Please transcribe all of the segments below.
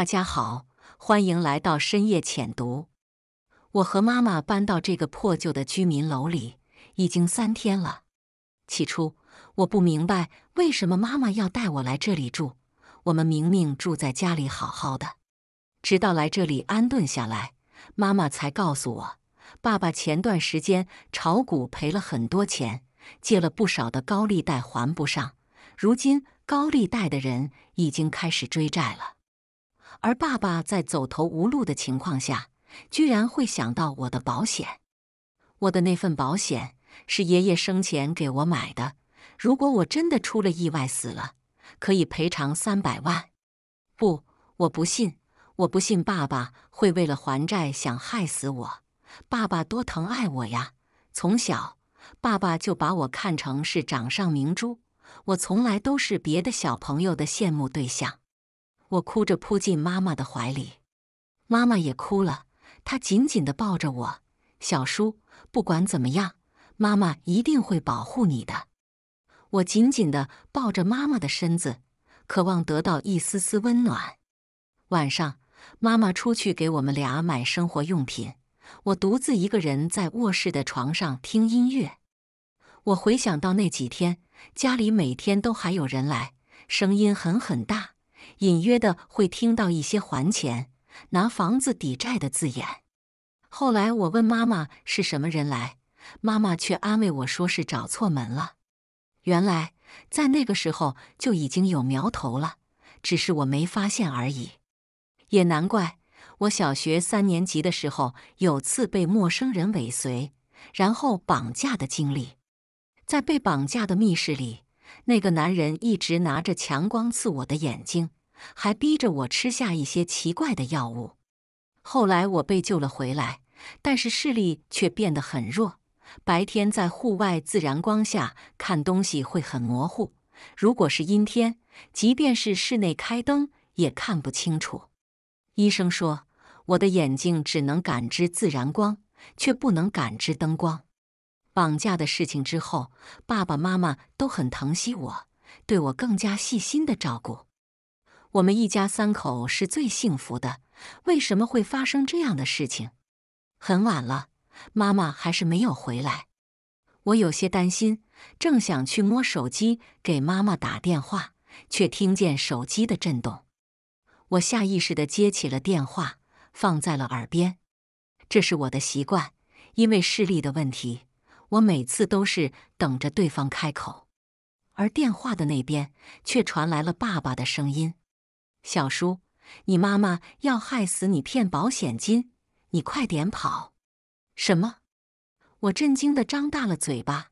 大家好，欢迎来到深夜浅读。我和妈妈搬到这个破旧的居民楼里已经三天了。起初我不明白为什么妈妈要带我来这里住，我们明明住在家里好好的。直到来这里安顿下来，妈妈才告诉我，爸爸前段时间炒股赔了很多钱，借了不少的高利贷还不上，如今高利贷的人已经开始追债了。而爸爸在走投无路的情况下，居然会想到我的保险。我的那份保险是爷爷生前给我买的，如果我真的出了意外死了，可以赔偿三百万。不，我不信，我不信爸爸会为了还债想害死我。爸爸多疼爱我呀，从小爸爸就把我看成是掌上明珠，我从来都是别的小朋友的羡慕对象。我哭着扑进妈妈的怀里，妈妈也哭了，她紧紧的抱着我。小叔，不管怎么样，妈妈一定会保护你的。我紧紧的抱着妈妈的身子，渴望得到一丝丝温暖。晚上，妈妈出去给我们俩买生活用品，我独自一个人在卧室的床上听音乐。我回想到那几天，家里每天都还有人来，声音很很大。隐约的会听到一些还钱、拿房子抵债的字眼。后来我问妈妈是什么人来，妈妈却安慰我说是找错门了。原来在那个时候就已经有苗头了，只是我没发现而已。也难怪我小学三年级的时候有次被陌生人尾随，然后绑架的经历。在被绑架的密室里，那个男人一直拿着强光刺我的眼睛。还逼着我吃下一些奇怪的药物。后来我被救了回来，但是视力却变得很弱。白天在户外自然光下看东西会很模糊，如果是阴天，即便是室内开灯也看不清楚。医生说，我的眼睛只能感知自然光，却不能感知灯光。绑架的事情之后，爸爸妈妈都很疼惜我，对我更加细心的照顾。我们一家三口是最幸福的，为什么会发生这样的事情？很晚了，妈妈还是没有回来，我有些担心，正想去摸手机给妈妈打电话，却听见手机的震动。我下意识地接起了电话，放在了耳边，这是我的习惯，因为视力的问题，我每次都是等着对方开口，而电话的那边却传来了爸爸的声音。小叔，你妈妈要害死你骗保险金，你快点跑！什么？我震惊的张大了嘴巴。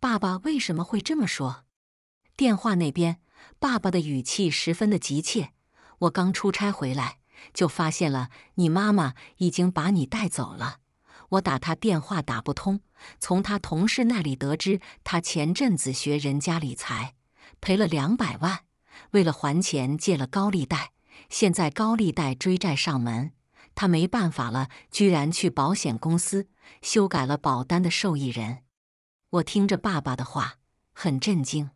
爸爸为什么会这么说？电话那边，爸爸的语气十分的急切。我刚出差回来，就发现了你妈妈已经把你带走了。我打他电话打不通，从他同事那里得知，他前阵子学人家理财，赔了两百万。为了还钱，借了高利贷，现在高利贷追债上门，他没办法了，居然去保险公司修改了保单的受益人。我听着爸爸的话，很震惊。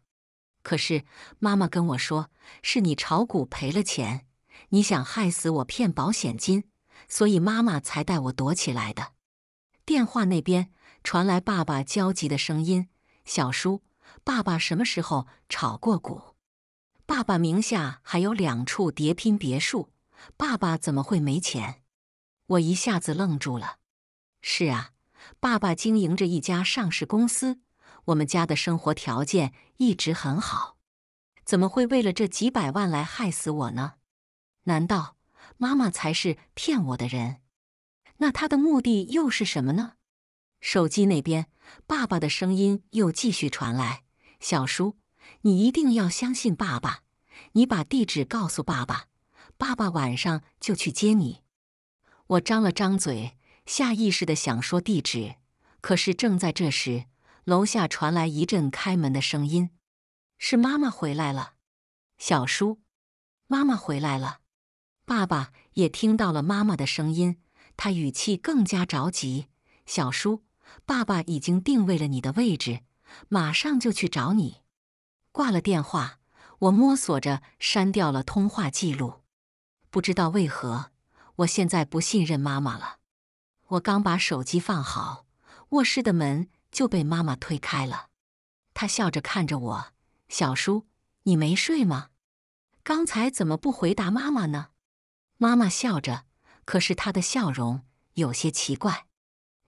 可是妈妈跟我说，是你炒股赔了钱，你想害死我骗保险金，所以妈妈才带我躲起来的。电话那边传来爸爸焦急的声音：“小叔，爸爸什么时候炒过股？”爸爸名下还有两处叠拼别墅，爸爸怎么会没钱？我一下子愣住了。是啊，爸爸经营着一家上市公司，我们家的生活条件一直很好，怎么会为了这几百万来害死我呢？难道妈妈才是骗我的人？那他的目的又是什么呢？手机那边，爸爸的声音又继续传来：“小叔，你一定要相信爸爸。”你把地址告诉爸爸，爸爸晚上就去接你。我张了张嘴，下意识的想说地址，可是正在这时，楼下传来一阵开门的声音，是妈妈回来了。小叔，妈妈回来了。爸爸也听到了妈妈的声音，他语气更加着急。小叔，爸爸已经定位了你的位置，马上就去找你。挂了电话。我摸索着删掉了通话记录，不知道为何，我现在不信任妈妈了。我刚把手机放好，卧室的门就被妈妈推开了。她笑着看着我：“小叔，你没睡吗？刚才怎么不回答妈妈呢？”妈妈笑着，可是她的笑容有些奇怪。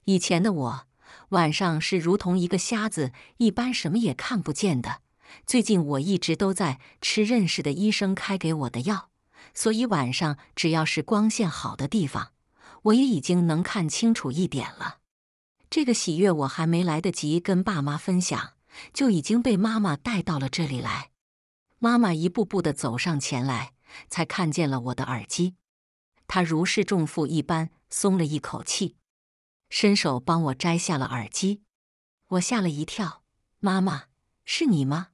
以前的我，晚上是如同一个瞎子一般，什么也看不见的。最近我一直都在吃认识的医生开给我的药，所以晚上只要是光线好的地方，我也已经能看清楚一点了。这个喜悦我还没来得及跟爸妈分享，就已经被妈妈带到了这里来。妈妈一步步的走上前来，才看见了我的耳机。她如释重负一般松了一口气，伸手帮我摘下了耳机。我吓了一跳：“妈妈，是你吗？”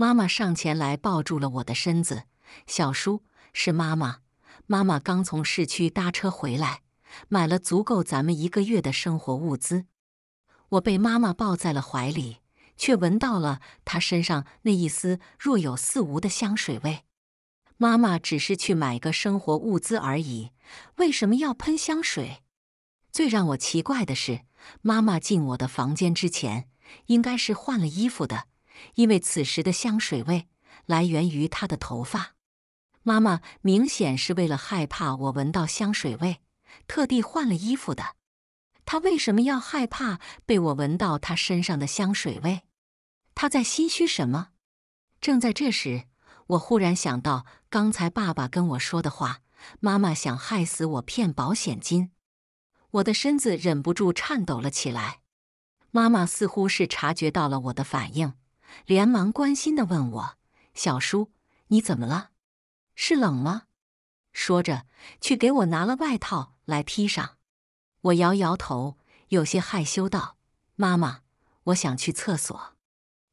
妈妈上前来抱住了我的身子。小叔是妈妈，妈妈刚从市区搭车回来，买了足够咱们一个月的生活物资。我被妈妈抱在了怀里，却闻到了她身上那一丝若有似无的香水味。妈妈只是去买个生活物资而已，为什么要喷香水？最让我奇怪的是，妈妈进我的房间之前，应该是换了衣服的。因为此时的香水味来源于她的头发。妈妈明显是为了害怕我闻到香水味，特地换了衣服的。她为什么要害怕被我闻到她身上的香水味？她在心虚什么？正在这时，我忽然想到刚才爸爸跟我说的话：妈妈想害死我骗保险金。我的身子忍不住颤抖了起来。妈妈似乎是察觉到了我的反应。连忙关心的问我：“小叔，你怎么了？是冷吗？”说着，去给我拿了外套来披上。我摇摇头，有些害羞道：“妈妈，我想去厕所。”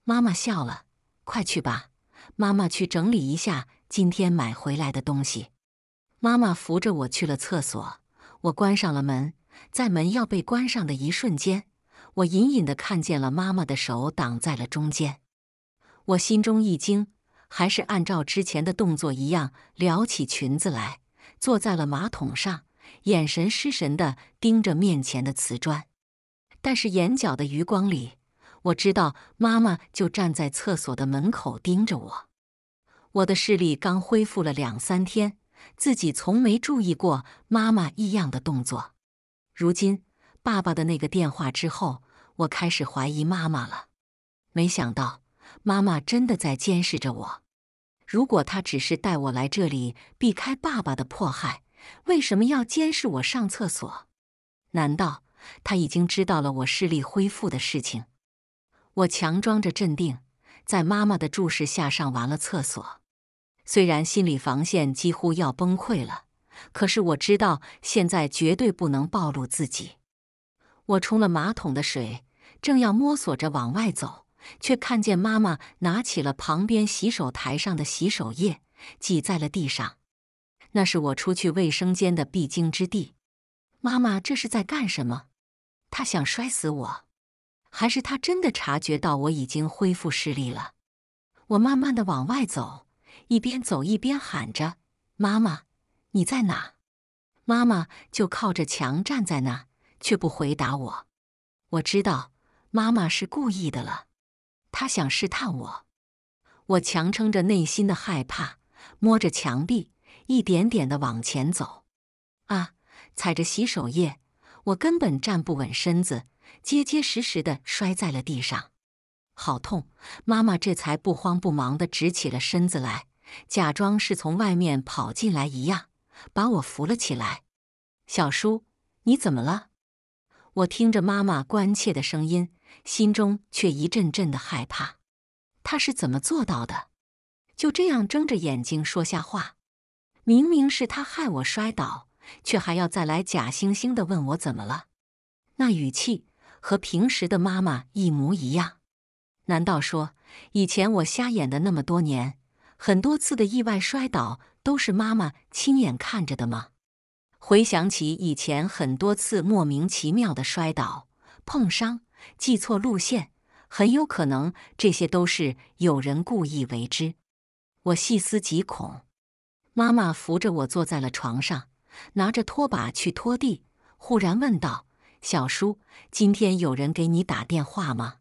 妈妈笑了：“快去吧，妈妈去整理一下今天买回来的东西。”妈妈扶着我去了厕所。我关上了门，在门要被关上的一瞬间，我隐隐的看见了妈妈的手挡在了中间。我心中一惊，还是按照之前的动作一样撩起裙子来，坐在了马桶上，眼神失神地盯着面前的瓷砖。但是眼角的余光里，我知道妈妈就站在厕所的门口盯着我。我的视力刚恢复了两三天，自己从没注意过妈妈异样的动作。如今，爸爸的那个电话之后，我开始怀疑妈妈了。没想到。妈妈真的在监视着我。如果她只是带我来这里避开爸爸的迫害，为什么要监视我上厕所？难道她已经知道了我视力恢复的事情？我强装着镇定，在妈妈的注视下上完了厕所。虽然心理防线几乎要崩溃了，可是我知道现在绝对不能暴露自己。我冲了马桶的水，正要摸索着往外走。却看见妈妈拿起了旁边洗手台上的洗手液，挤在了地上。那是我出去卫生间的必经之地。妈妈这是在干什么？她想摔死我，还是她真的察觉到我已经恢复视力了？我慢慢的往外走，一边走一边喊着：“妈妈，你在哪？”妈妈就靠着墙站在那，却不回答我。我知道妈妈是故意的了。他想试探我，我强撑着内心的害怕，摸着墙壁，一点点的往前走。啊！踩着洗手液，我根本站不稳身子，结结实实的摔在了地上，好痛！妈妈这才不慌不忙的直起了身子来，假装是从外面跑进来一样，把我扶了起来。小叔，你怎么了？我听着妈妈关切的声音。心中却一阵阵的害怕，他是怎么做到的？就这样睁着眼睛说瞎话？明明是他害我摔倒，却还要再来假惺惺的问我怎么了？那语气和平时的妈妈一模一样。难道说以前我瞎眼的那么多年，很多次的意外摔倒都是妈妈亲眼看着的吗？回想起以前很多次莫名其妙的摔倒碰伤。记错路线，很有可能这些都是有人故意为之。我细思极恐。妈妈扶着我坐在了床上，拿着拖把去拖地，忽然问道：“小叔，今天有人给你打电话吗？”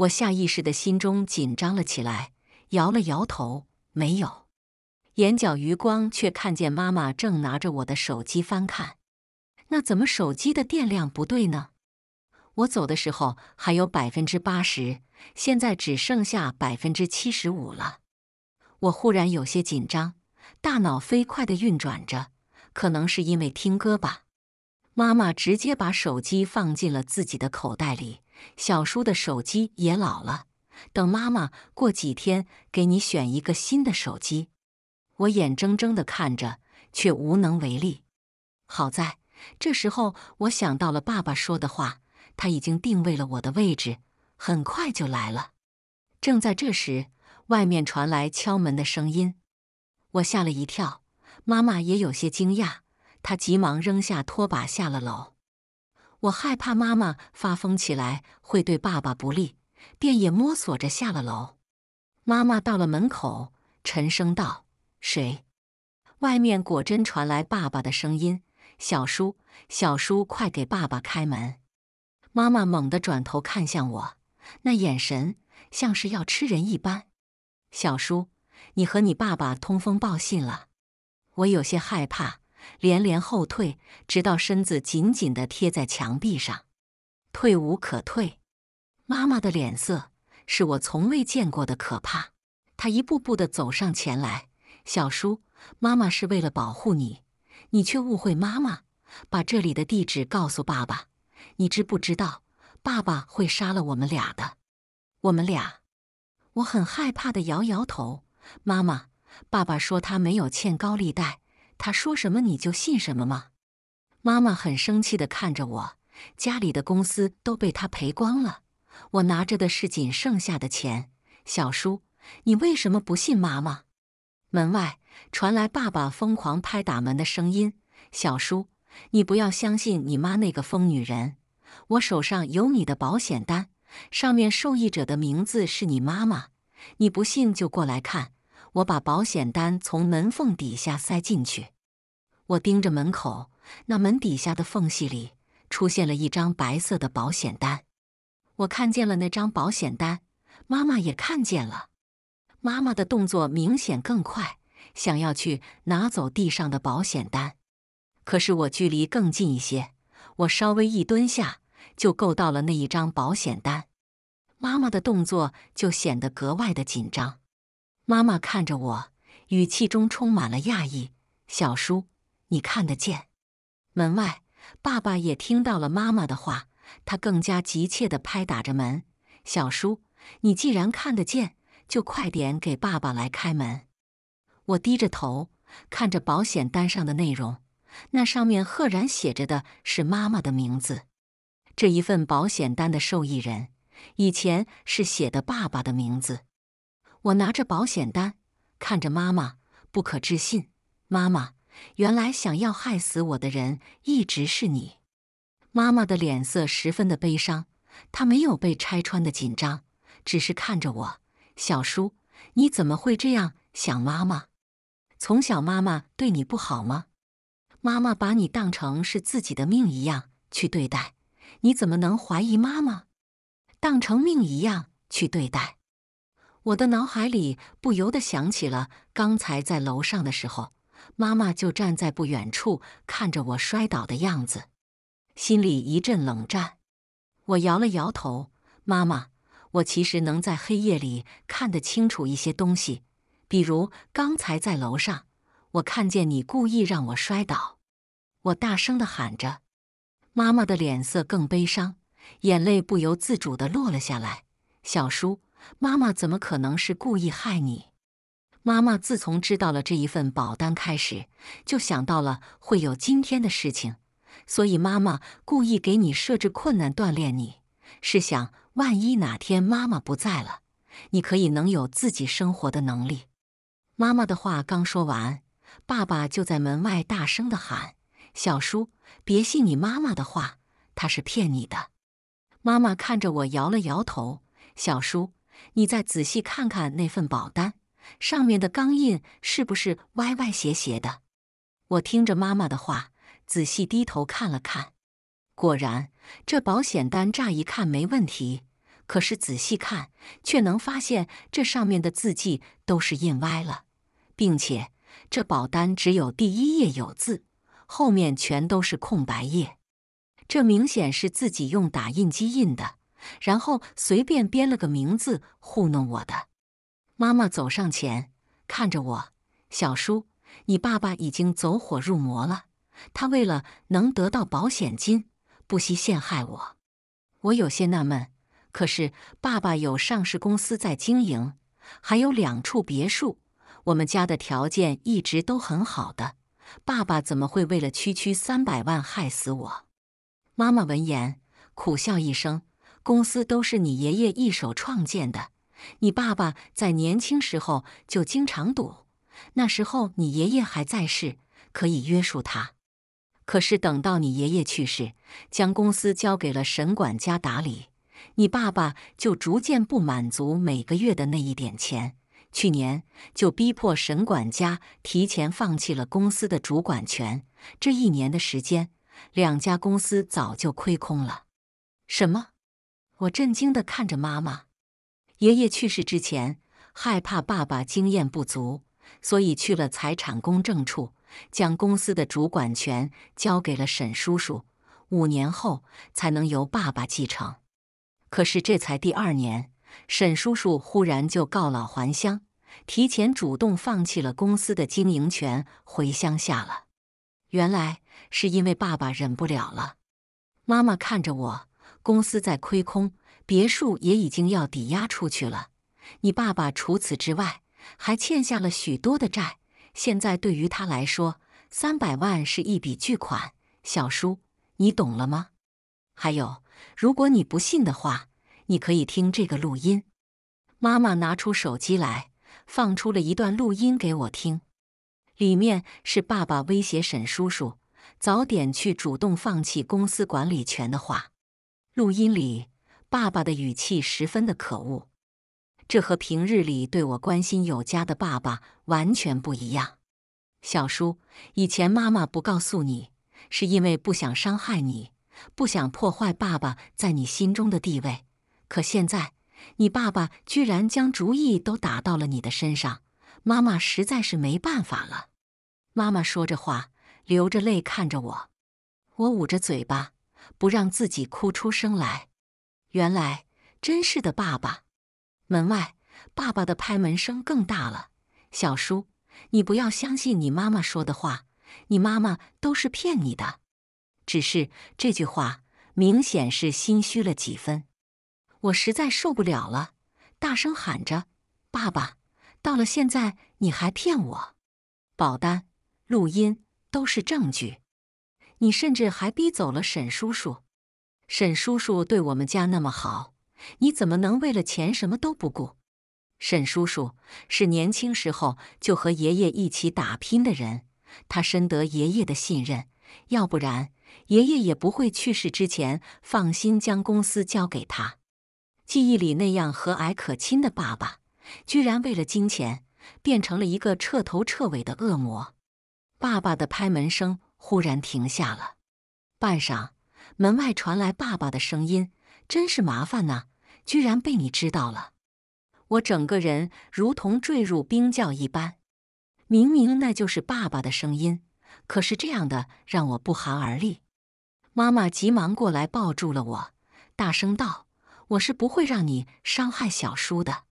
我下意识的心中紧张了起来，摇了摇头，没有。眼角余光却看见妈妈正拿着我的手机翻看。那怎么手机的电量不对呢？我走的时候还有百分之八十，现在只剩下百分之七十五了。我忽然有些紧张，大脑飞快的运转着，可能是因为听歌吧。妈妈直接把手机放进了自己的口袋里。小叔的手机也老了，等妈妈过几天给你选一个新的手机。我眼睁睁的看着，却无能为力。好在，这时候我想到了爸爸说的话。他已经定位了我的位置，很快就来了。正在这时，外面传来敲门的声音，我吓了一跳，妈妈也有些惊讶，她急忙扔下拖把下了楼。我害怕妈妈发疯起来会对爸爸不利，便也摸索着下了楼。妈妈到了门口，沉声道：“谁？”外面果真传来爸爸的声音：“小叔，小叔，快给爸爸开门。”妈妈猛地转头看向我，那眼神像是要吃人一般。小叔，你和你爸爸通风报信了？我有些害怕，连连后退，直到身子紧紧的贴在墙壁上，退无可退。妈妈的脸色是我从未见过的可怕。她一步步的走上前来。小叔，妈妈是为了保护你，你却误会妈妈，把这里的地址告诉爸爸。你知不知道，爸爸会杀了我们俩的？我们俩，我很害怕的摇摇头。妈妈，爸爸说他没有欠高利贷，他说什么你就信什么吗？妈妈很生气的看着我，家里的公司都被他赔光了，我拿着的是仅剩下的钱。小叔，你为什么不信妈妈？门外传来爸爸疯狂拍打门的声音。小叔，你不要相信你妈那个疯女人。我手上有你的保险单，上面受益者的名字是你妈妈。你不信就过来看。我把保险单从门缝底下塞进去。我盯着门口，那门底下的缝隙里出现了一张白色的保险单。我看见了那张保险单，妈妈也看见了。妈妈的动作明显更快，想要去拿走地上的保险单。可是我距离更近一些，我稍微一蹲下。就够到了那一张保险单，妈妈的动作就显得格外的紧张。妈妈看着我，语气中充满了讶异：“小叔，你看得见？”门外，爸爸也听到了妈妈的话，他更加急切的拍打着门：“小叔，你既然看得见，就快点给爸爸来开门。”我低着头看着保险单上的内容，那上面赫然写着的是妈妈的名字。这一份保险单的受益人以前是写的爸爸的名字。我拿着保险单，看着妈妈，不可置信。妈妈，原来想要害死我的人一直是你。妈妈的脸色十分的悲伤，她没有被拆穿的紧张，只是看着我。小叔，你怎么会这样想？妈妈，从小妈妈对你不好吗？妈妈把你当成是自己的命一样去对待。你怎么能怀疑妈妈，当成命一样去对待？我的脑海里不由得想起了刚才在楼上的时候，妈妈就站在不远处看着我摔倒的样子，心里一阵冷战。我摇了摇头，妈妈，我其实能在黑夜里看得清楚一些东西，比如刚才在楼上，我看见你故意让我摔倒。我大声的喊着。妈妈的脸色更悲伤，眼泪不由自主的落了下来。小叔，妈妈怎么可能是故意害你？妈妈自从知道了这一份保单开始，就想到了会有今天的事情，所以妈妈故意给你设置困难，锻炼你，是想万一哪天妈妈不在了，你可以能有自己生活的能力。妈妈的话刚说完，爸爸就在门外大声的喊：“小叔！”别信你妈妈的话，她是骗你的。妈妈看着我摇了摇头。小叔，你再仔细看看那份保单，上面的钢印是不是歪歪斜斜的？我听着妈妈的话，仔细低头看了看，果然，这保险单乍一看没问题，可是仔细看却能发现这上面的字迹都是印歪了，并且这保单只有第一页有字。后面全都是空白页，这明显是自己用打印机印的，然后随便编了个名字糊弄我的。妈妈走上前看着我：“小叔，你爸爸已经走火入魔了，他为了能得到保险金，不惜陷害我。”我有些纳闷，可是爸爸有上市公司在经营，还有两处别墅，我们家的条件一直都很好的。爸爸怎么会为了区区三百万害死我？妈妈闻言苦笑一声：“公司都是你爷爷一手创建的，你爸爸在年轻时候就经常赌，那时候你爷爷还在世，可以约束他。可是等到你爷爷去世，将公司交给了沈管家打理，你爸爸就逐渐不满足每个月的那一点钱。”去年就逼迫沈管家提前放弃了公司的主管权，这一年的时间，两家公司早就亏空了。什么？我震惊地看着妈妈。爷爷去世之前，害怕爸爸经验不足，所以去了财产公证处，将公司的主管权交给了沈叔叔，五年后才能由爸爸继承。可是这才第二年。沈叔叔忽然就告老还乡，提前主动放弃了公司的经营权，回乡下了。原来是因为爸爸忍不了了。妈妈看着我，公司在亏空，别墅也已经要抵押出去了。你爸爸除此之外还欠下了许多的债。现在对于他来说，三百万是一笔巨款。小叔，你懂了吗？还有，如果你不信的话。你可以听这个录音。妈妈拿出手机来，放出了一段录音给我听，里面是爸爸威胁沈叔叔早点去主动放弃公司管理权的话。录音里，爸爸的语气十分的可恶，这和平日里对我关心有加的爸爸完全不一样。小叔，以前妈妈不告诉你，是因为不想伤害你，不想破坏爸爸在你心中的地位。可现在，你爸爸居然将主意都打到了你的身上，妈妈实在是没办法了。妈妈说着话，流着泪看着我，我捂着嘴巴，不让自己哭出声来。原来真是的，爸爸。门外，爸爸的拍门声更大了。小叔，你不要相信你妈妈说的话，你妈妈都是骗你的。只是这句话，明显是心虚了几分。我实在受不了了，大声喊着：“爸爸，到了现在你还骗我！保单、录音都是证据。你甚至还逼走了沈叔叔。沈叔叔对我们家那么好，你怎么能为了钱什么都不顾？沈叔叔是年轻时候就和爷爷一起打拼的人，他深得爷爷的信任，要不然爷爷也不会去世之前放心将公司交给他。”记忆里那样和蔼可亲的爸爸，居然为了金钱变成了一个彻头彻尾的恶魔。爸爸的拍门声忽然停下了，半晌，门外传来爸爸的声音：“真是麻烦呐，居然被你知道了。”我整个人如同坠入冰窖一般。明明那就是爸爸的声音，可是这样的让我不寒而栗。妈妈急忙过来抱住了我，大声道。我是不会让你伤害小叔的，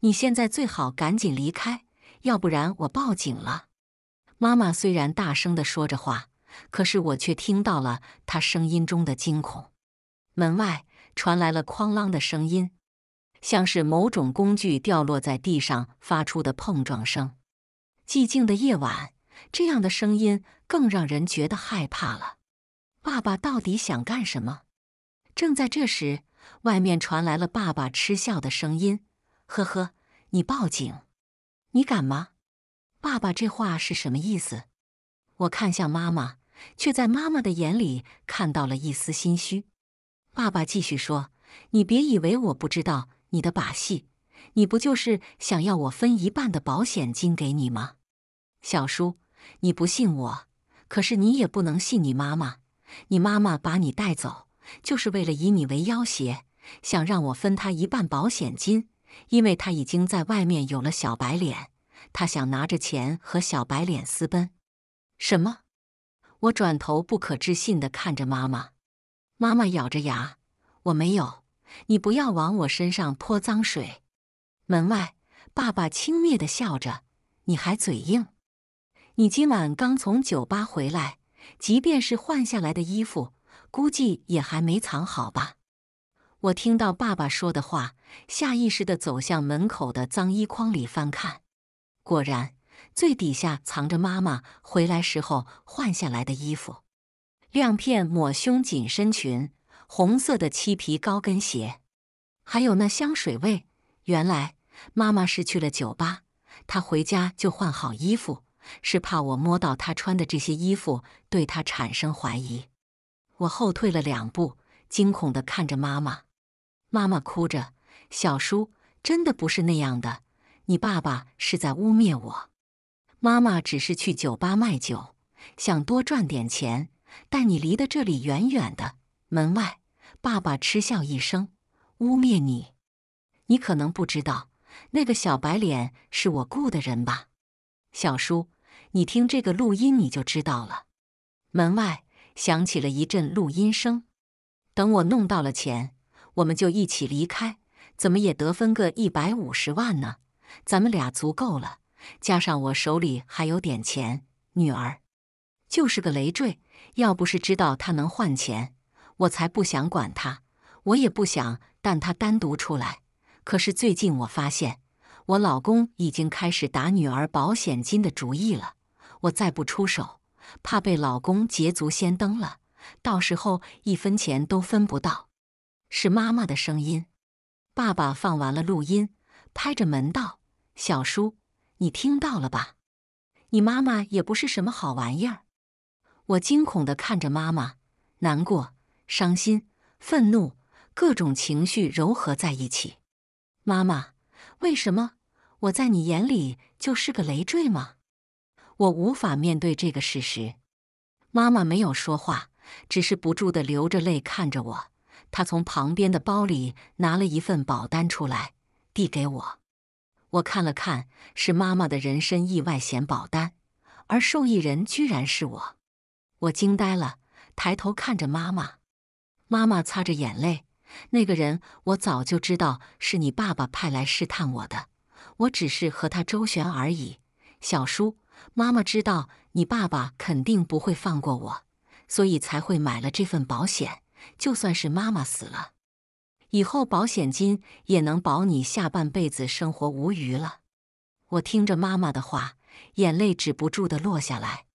你现在最好赶紧离开，要不然我报警了。妈妈虽然大声的说着话，可是我却听到了她声音中的惊恐。门外传来了哐啷的声音，像是某种工具掉落在地上发出的碰撞声。寂静的夜晚，这样的声音更让人觉得害怕了。爸爸到底想干什么？正在这时。外面传来了爸爸嗤笑的声音：“呵呵，你报警，你敢吗？”爸爸这话是什么意思？我看向妈妈，却在妈妈的眼里看到了一丝心虚。爸爸继续说：“你别以为我不知道你的把戏，你不就是想要我分一半的保险金给你吗？”小叔，你不信我，可是你也不能信你妈妈，你妈妈把你带走。就是为了以你为要挟，想让我分他一半保险金，因为他已经在外面有了小白脸，他想拿着钱和小白脸私奔。什么？我转头不可置信地看着妈妈。妈妈咬着牙：“我没有，你不要往我身上泼脏水。”门外，爸爸轻蔑地笑着：“你还嘴硬？你今晚刚从酒吧回来，即便是换下来的衣服。”估计也还没藏好吧。我听到爸爸说的话，下意识的走向门口的脏衣筐里翻看，果然最底下藏着妈妈回来时候换下来的衣服：亮片抹胸紧身裙、红色的漆皮高跟鞋，还有那香水味。原来妈妈是去了酒吧，她回家就换好衣服，是怕我摸到她穿的这些衣服，对她产生怀疑。我后退了两步，惊恐的看着妈妈。妈妈哭着：“小叔，真的不是那样的，你爸爸是在污蔑我。妈妈只是去酒吧卖酒，想多赚点钱，但你离得这里远远的。”门外，爸爸嗤笑一声：“污蔑你？你可能不知道，那个小白脸是我雇的人吧？小叔，你听这个录音你就知道了。”门外。响起了一阵录音声。等我弄到了钱，我们就一起离开。怎么也得分个一百五十万呢？咱们俩足够了，加上我手里还有点钱。女儿就是个累赘，要不是知道她能换钱，我才不想管她。我也不想，但她单独出来。可是最近我发现，我老公已经开始打女儿保险金的主意了。我再不出手。怕被老公捷足先登了，到时候一分钱都分不到。是妈妈的声音，爸爸放完了录音，拍着门道：“小叔，你听到了吧？你妈妈也不是什么好玩意儿。”我惊恐地看着妈妈，难过、伤心、愤怒，各种情绪柔合在一起。妈妈，为什么我在你眼里就是个累赘吗？我无法面对这个事实，妈妈没有说话，只是不住地流着泪看着我。她从旁边的包里拿了一份保单出来，递给我。我看了看，是妈妈的人身意外险保单，而受益人居然是我。我惊呆了，抬头看着妈妈。妈妈擦着眼泪：“那个人，我早就知道是你爸爸派来试探我的。我只是和他周旋而已，小叔。”妈妈知道你爸爸肯定不会放过我，所以才会买了这份保险。就算是妈妈死了，以后保险金也能保你下半辈子生活无虞了。我听着妈妈的话，眼泪止不住的落下来。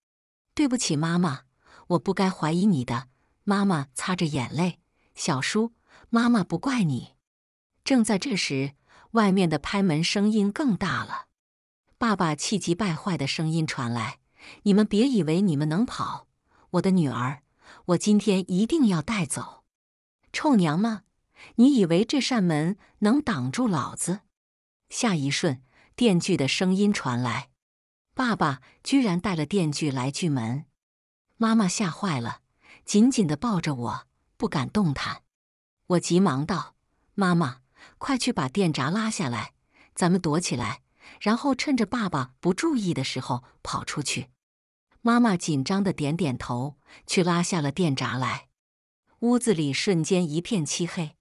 对不起，妈妈，我不该怀疑你的。妈妈擦着眼泪，小叔，妈妈不怪你。正在这时，外面的拍门声音更大了。爸爸气急败坏的声音传来：“你们别以为你们能跑，我的女儿，我今天一定要带走！臭娘们，你以为这扇门能挡住老子？”下一瞬，电锯的声音传来，爸爸居然带了电锯来锯门。妈妈吓坏了，紧紧的抱着我，不敢动弹。我急忙道：“妈妈，快去把电闸拉下来，咱们躲起来。”然后趁着爸爸不注意的时候跑出去。妈妈紧张的点点头，去拉下了电闸来。屋子里瞬间一片漆黑。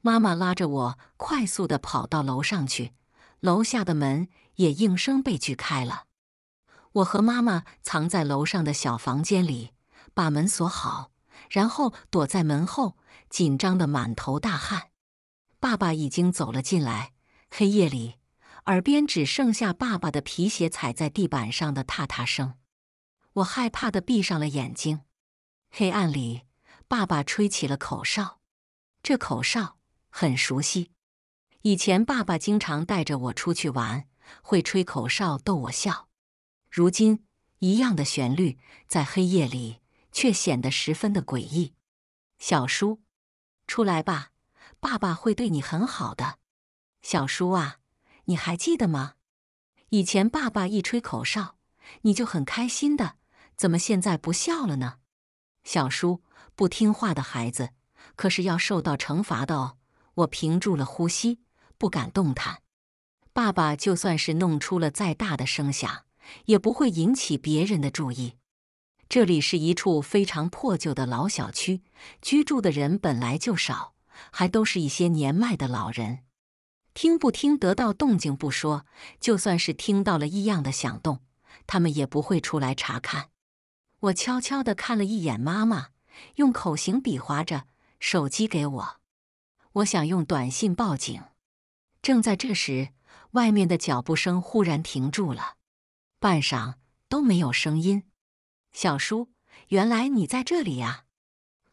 妈妈拉着我快速的跑到楼上去，楼下的门也应声被锯开了。我和妈妈藏在楼上的小房间里，把门锁好，然后躲在门后，紧张的满头大汗。爸爸已经走了进来，黑夜里。耳边只剩下爸爸的皮鞋踩在地板上的踏踏声，我害怕的闭上了眼睛。黑暗里，爸爸吹起了口哨，这口哨很熟悉。以前爸爸经常带着我出去玩，会吹口哨逗我笑。如今，一样的旋律在黑夜里却显得十分的诡异。小叔，出来吧，爸爸会对你很好的。小叔啊。你还记得吗？以前爸爸一吹口哨，你就很开心的。怎么现在不笑了呢？小叔，不听话的孩子可是要受到惩罚的哦。我屏住了呼吸，不敢动弹。爸爸就算是弄出了再大的声响，也不会引起别人的注意。这里是一处非常破旧的老小区，居住的人本来就少，还都是一些年迈的老人。听不听得到动静不说，就算是听到了异样的响动，他们也不会出来查看。我悄悄地看了一眼妈妈，用口型比划着：“手机给我，我想用短信报警。”正在这时，外面的脚步声忽然停住了，半晌都没有声音。小叔，原来你在这里呀！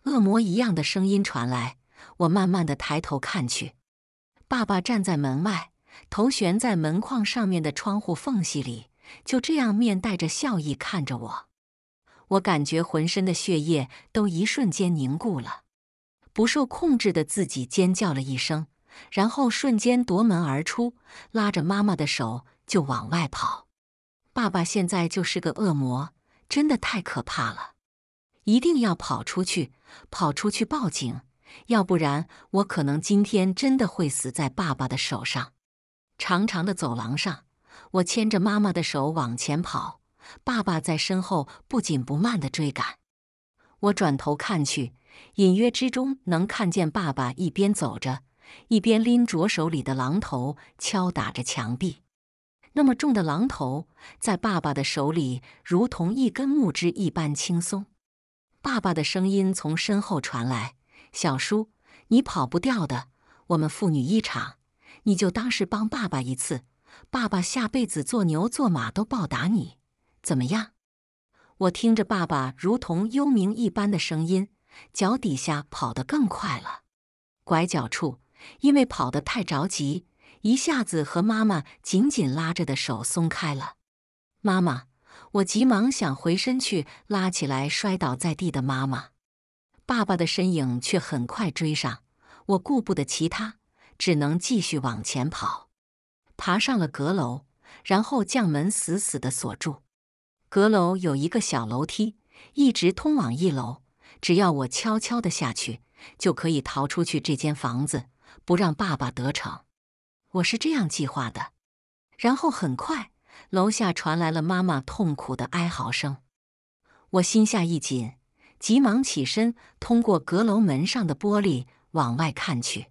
恶魔一样的声音传来，我慢慢的抬头看去。爸爸站在门外，头悬在门框上面的窗户缝隙里，就这样面带着笑意看着我。我感觉浑身的血液都一瞬间凝固了，不受控制的自己尖叫了一声，然后瞬间夺门而出，拉着妈妈的手就往外跑。爸爸现在就是个恶魔，真的太可怕了！一定要跑出去，跑出去报警！要不然，我可能今天真的会死在爸爸的手上。长长的走廊上，我牵着妈妈的手往前跑，爸爸在身后不紧不慢的追赶。我转头看去，隐约之中能看见爸爸一边走着，一边拎着手里的榔头敲打着墙壁。那么重的榔头，在爸爸的手里如同一根木枝一般轻松。爸爸的声音从身后传来。小叔，你跑不掉的。我们父女一场，你就当是帮爸爸一次，爸爸下辈子做牛做马都报答你，怎么样？我听着爸爸如同幽冥一般的声音，脚底下跑得更快了。拐角处，因为跑得太着急，一下子和妈妈紧紧拉着的手松开了。妈妈，我急忙想回身去拉起来摔倒在地的妈妈。爸爸的身影却很快追上我，顾不得其他，只能继续往前跑，爬上了阁楼，然后将门死死的锁住。阁楼有一个小楼梯，一直通往一楼，只要我悄悄的下去，就可以逃出去这间房子，不让爸爸得逞。我是这样计划的。然后很快，楼下传来了妈妈痛苦的哀嚎声，我心下一紧。急忙起身，通过阁楼门上的玻璃往外看去。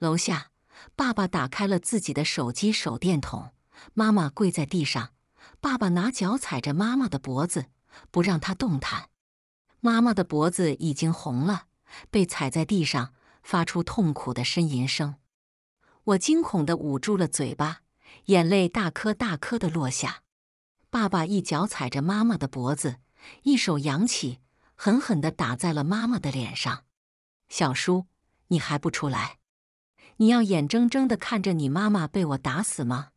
楼下，爸爸打开了自己的手机手电筒，妈妈跪在地上，爸爸拿脚踩着妈妈的脖子，不让她动弹。妈妈的脖子已经红了，被踩在地上，发出痛苦的呻吟声。我惊恐地捂住了嘴巴，眼泪大颗大颗地落下。爸爸一脚踩着妈妈的脖子，一手扬起。狠狠地打在了妈妈的脸上。小叔，你还不出来？你要眼睁睁地看着你妈妈被我打死吗？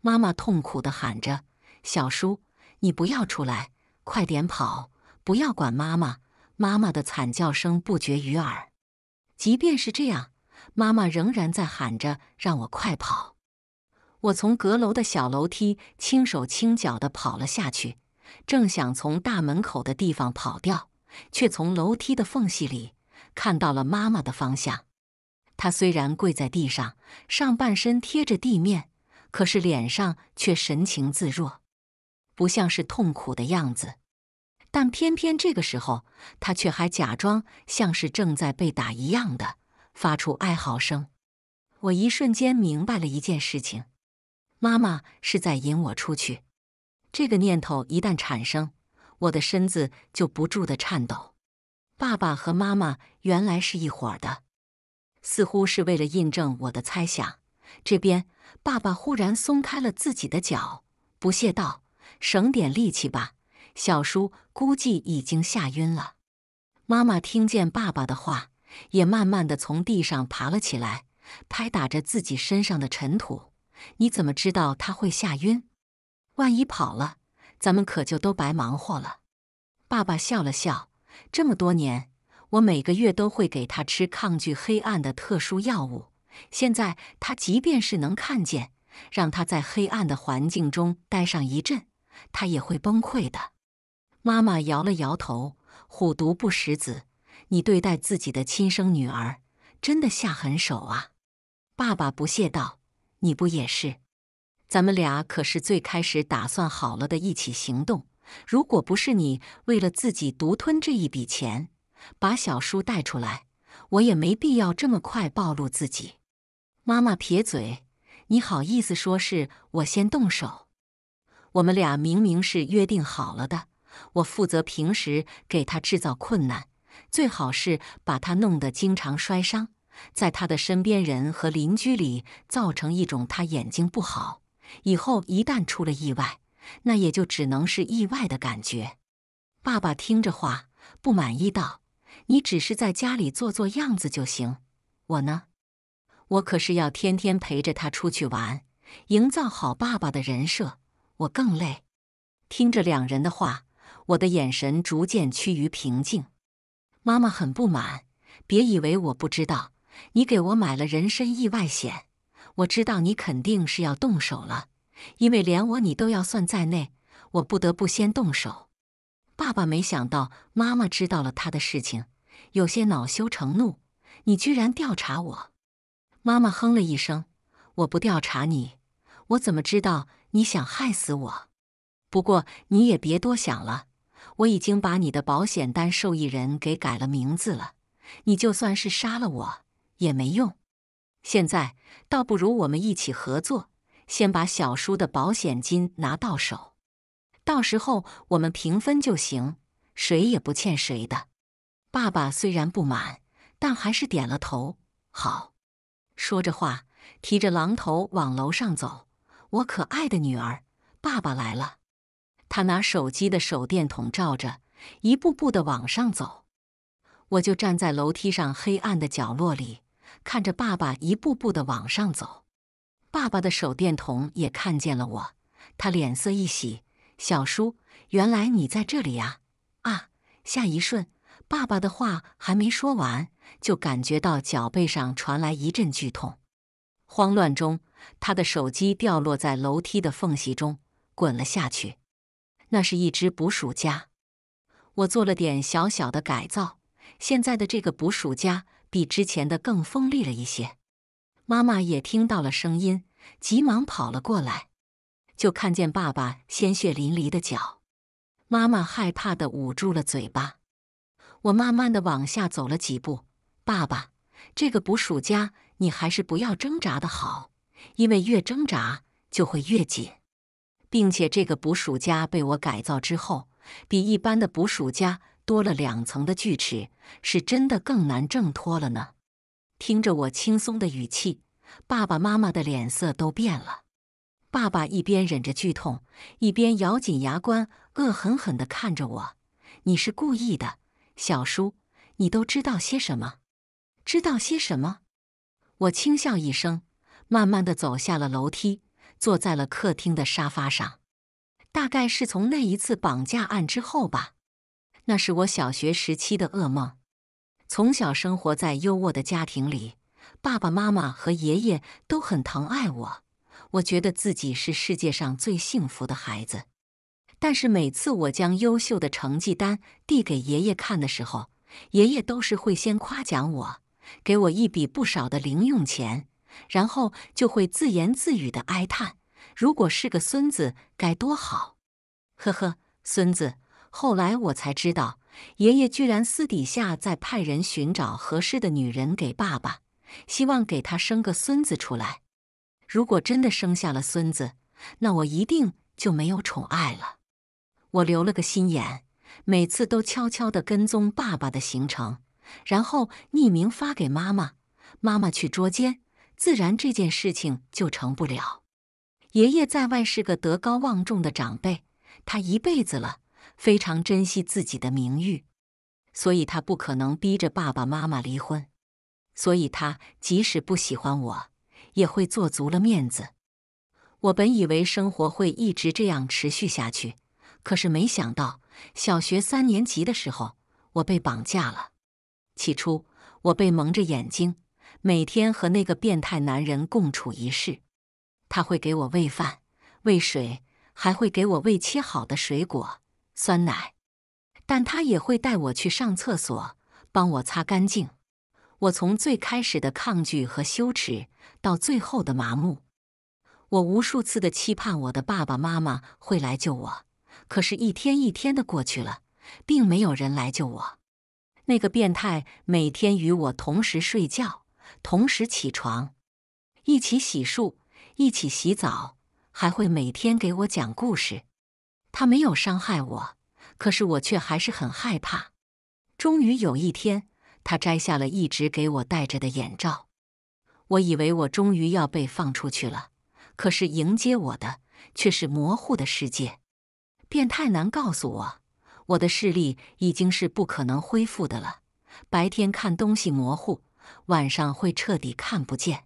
妈妈痛苦地喊着：“小叔，你不要出来，快点跑，不要管妈妈！”妈妈的惨叫声不绝于耳。即便是这样，妈妈仍然在喊着让我快跑。我从阁楼的小楼梯轻手轻脚地跑了下去。正想从大门口的地方跑掉，却从楼梯的缝隙里看到了妈妈的方向。她虽然跪在地上，上半身贴着地面，可是脸上却神情自若，不像是痛苦的样子。但偏偏这个时候，她却还假装像是正在被打一样的发出哀嚎声。我一瞬间明白了一件事情：妈妈是在引我出去。这个念头一旦产生，我的身子就不住的颤抖。爸爸和妈妈原来是一伙的，似乎是为了印证我的猜想。这边，爸爸忽然松开了自己的脚，不屑道：“省点力气吧，小叔估计已经吓晕了。”妈妈听见爸爸的话，也慢慢的从地上爬了起来，拍打着自己身上的尘土。“你怎么知道他会吓晕？”万一跑了，咱们可就都白忙活了。爸爸笑了笑：“这么多年，我每个月都会给他吃抗拒黑暗的特殊药物。现在他即便是能看见，让他在黑暗的环境中待上一阵，他也会崩溃的。”妈妈摇了摇头：“虎毒不食子，你对待自己的亲生女儿，真的下狠手啊？”爸爸不屑道：“你不也是？”咱们俩可是最开始打算好了的，一起行动。如果不是你为了自己独吞这一笔钱，把小叔带出来，我也没必要这么快暴露自己。妈妈撇嘴：“你好意思说是我先动手？我们俩明明是约定好了的，我负责平时给他制造困难，最好是把他弄得经常摔伤，在他的身边人和邻居里造成一种他眼睛不好。”以后一旦出了意外，那也就只能是意外的感觉。爸爸听着话不满意道：“你只是在家里做做样子就行，我呢，我可是要天天陪着他出去玩，营造好爸爸的人设，我更累。”听着两人的话，我的眼神逐渐趋于平静。妈妈很不满：“别以为我不知道，你给我买了人身意外险。”我知道你肯定是要动手了，因为连我你都要算在内，我不得不先动手。爸爸没想到妈妈知道了他的事情，有些恼羞成怒。你居然调查我！妈妈哼了一声：“我不调查你，我怎么知道你想害死我？不过你也别多想了，我已经把你的保险单受益人给改了名字了。你就算是杀了我也没用。”现在倒不如我们一起合作，先把小叔的保险金拿到手，到时候我们平分就行，谁也不欠谁的。爸爸虽然不满，但还是点了头。好，说着话，提着榔头往楼上走。我可爱的女儿，爸爸来了。他拿手机的手电筒照着，一步步的往上走。我就站在楼梯上黑暗的角落里。看着爸爸一步步的往上走，爸爸的手电筒也看见了我，他脸色一喜：“小叔，原来你在这里啊！”啊！下一瞬，爸爸的话还没说完，就感觉到脚背上传来一阵剧痛。慌乱中，他的手机掉落在楼梯的缝隙中，滚了下去。那是一只捕鼠夹，我做了点小小的改造，现在的这个捕鼠夹。比之前的更锋利了一些。妈妈也听到了声音，急忙跑了过来，就看见爸爸鲜血淋漓的脚。妈妈害怕的捂住了嘴巴。我慢慢的往下走了几步。爸爸，这个捕鼠夹你还是不要挣扎的好，因为越挣扎就会越紧，并且这个捕鼠夹被我改造之后，比一般的捕鼠夹多了两层的锯齿。是真的更难挣脱了呢。听着我轻松的语气，爸爸妈妈的脸色都变了。爸爸一边忍着剧痛，一边咬紧牙关，恶狠狠地看着我：“你是故意的，小叔，你都知道些什么？知道些什么？”我轻笑一声，慢慢的走下了楼梯，坐在了客厅的沙发上。大概是从那一次绑架案之后吧。那是我小学时期的噩梦。从小生活在优渥的家庭里，爸爸妈妈和爷爷都很疼爱我，我觉得自己是世界上最幸福的孩子。但是每次我将优秀的成绩单递给爷爷看的时候，爷爷都是会先夸奖我，给我一笔不少的零用钱，然后就会自言自语的哀叹：“如果是个孙子该多好！”呵呵，孙子。后来我才知道，爷爷居然私底下在派人寻找合适的女人给爸爸，希望给他生个孙子出来。如果真的生下了孙子，那我一定就没有宠爱了。我留了个心眼，每次都悄悄地跟踪爸爸的行程，然后匿名发给妈妈，妈妈去捉奸，自然这件事情就成不了。爷爷在外是个德高望重的长辈，他一辈子了。非常珍惜自己的名誉，所以他不可能逼着爸爸妈妈离婚。所以他即使不喜欢我，也会做足了面子。我本以为生活会一直这样持续下去，可是没想到，小学三年级的时候，我被绑架了。起初，我被蒙着眼睛，每天和那个变态男人共处一室。他会给我喂饭、喂水，还会给我喂切好的水果。酸奶，但他也会带我去上厕所，帮我擦干净。我从最开始的抗拒和羞耻，到最后的麻木。我无数次的期盼我的爸爸妈妈会来救我，可是，一天一天的过去了，并没有人来救我。那个变态每天与我同时睡觉，同时起床，一起洗漱，一起洗澡，还会每天给我讲故事。他没有伤害我，可是我却还是很害怕。终于有一天，他摘下了一直给我戴着的眼罩。我以为我终于要被放出去了，可是迎接我的却是模糊的世界。变态男告诉我，我的视力已经是不可能恢复的了。白天看东西模糊，晚上会彻底看不见。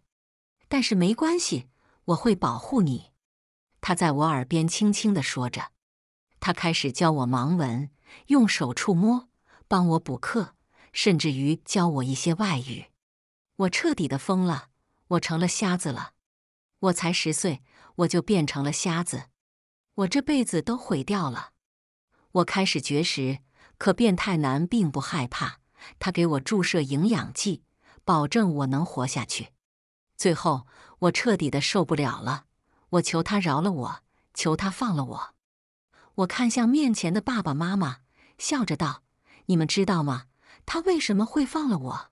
但是没关系，我会保护你。他在我耳边轻轻的说着。他开始教我盲文，用手触摸，帮我补课，甚至于教我一些外语。我彻底的疯了，我成了瞎子了。我才十岁，我就变成了瞎子，我这辈子都毁掉了。我开始绝食，可变态男并不害怕，他给我注射营养剂，保证我能活下去。最后，我彻底的受不了了，我求他饶了我，求他放了我。我看向面前的爸爸妈妈，笑着道：“你们知道吗？他为什么会放了我？”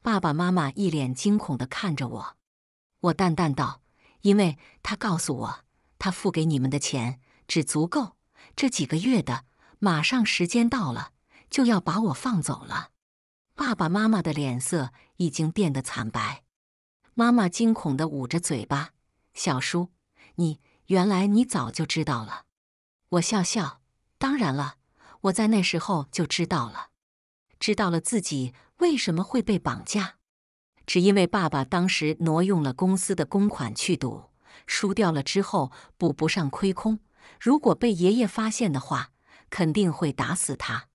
爸爸妈妈一脸惊恐的看着我。我淡淡道：“因为他告诉我，他付给你们的钱只足够这几个月的，马上时间到了，就要把我放走了。”爸爸妈妈的脸色已经变得惨白，妈妈惊恐的捂着嘴巴：“小叔，你原来你早就知道了。”我笑笑，当然了，我在那时候就知道了，知道了自己为什么会被绑架，只因为爸爸当时挪用了公司的公款去赌，输掉了之后补不上亏空，如果被爷爷发现的话，肯定会打死他。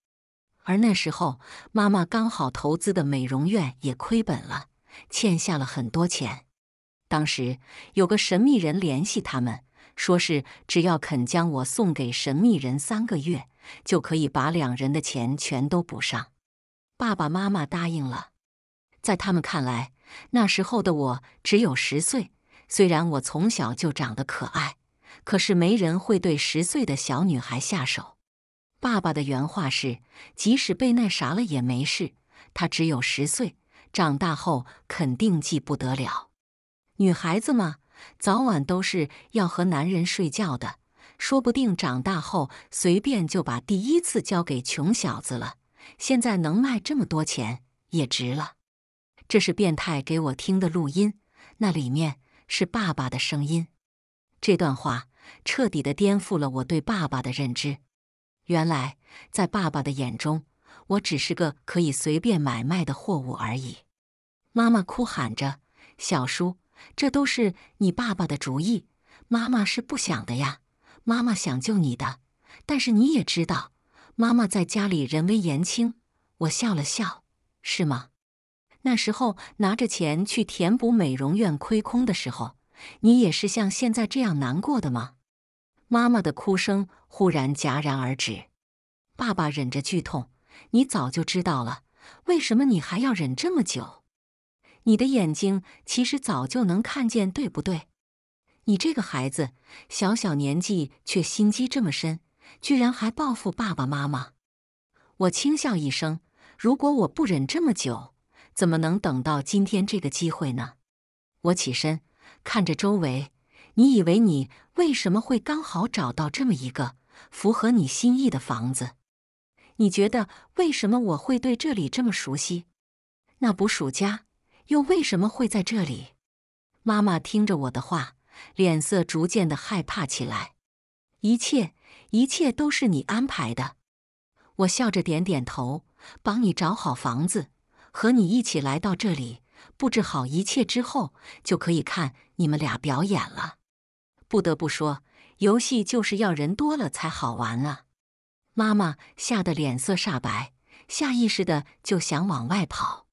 而那时候，妈妈刚好投资的美容院也亏本了，欠下了很多钱。当时有个神秘人联系他们。说是只要肯将我送给神秘人三个月，就可以把两人的钱全都补上。爸爸妈妈答应了。在他们看来，那时候的我只有十岁。虽然我从小就长得可爱，可是没人会对十岁的小女孩下手。爸爸的原话是：即使被那啥了也没事，她只有十岁，长大后肯定记不得了。女孩子嘛。早晚都是要和男人睡觉的，说不定长大后随便就把第一次交给穷小子了。现在能卖这么多钱，也值了。这是变态给我听的录音，那里面是爸爸的声音。这段话彻底的颠覆了我对爸爸的认知。原来在爸爸的眼中，我只是个可以随便买卖的货物而已。妈妈哭喊着：“小叔！”这都是你爸爸的主意，妈妈是不想的呀。妈妈想救你的，但是你也知道，妈妈在家里人微言轻。我笑了笑，是吗？那时候拿着钱去填补美容院亏空的时候，你也是像现在这样难过的吗？妈妈的哭声忽然戛然而止。爸爸忍着剧痛，你早就知道了，为什么你还要忍这么久？你的眼睛其实早就能看见，对不对？你这个孩子，小小年纪却心机这么深，居然还报复爸爸妈妈！我轻笑一声：如果我不忍这么久，怎么能等到今天这个机会呢？我起身看着周围，你以为你为什么会刚好找到这么一个符合你心意的房子？你觉得为什么我会对这里这么熟悉？那不暑假。又为什么会在这里？妈妈听着我的话，脸色逐渐的害怕起来。一切，一切都是你安排的。我笑着点点头，帮你找好房子，和你一起来到这里，布置好一切之后，就可以看你们俩表演了。不得不说，游戏就是要人多了才好玩啊！妈妈吓得脸色煞白，下意识的就想往外跑。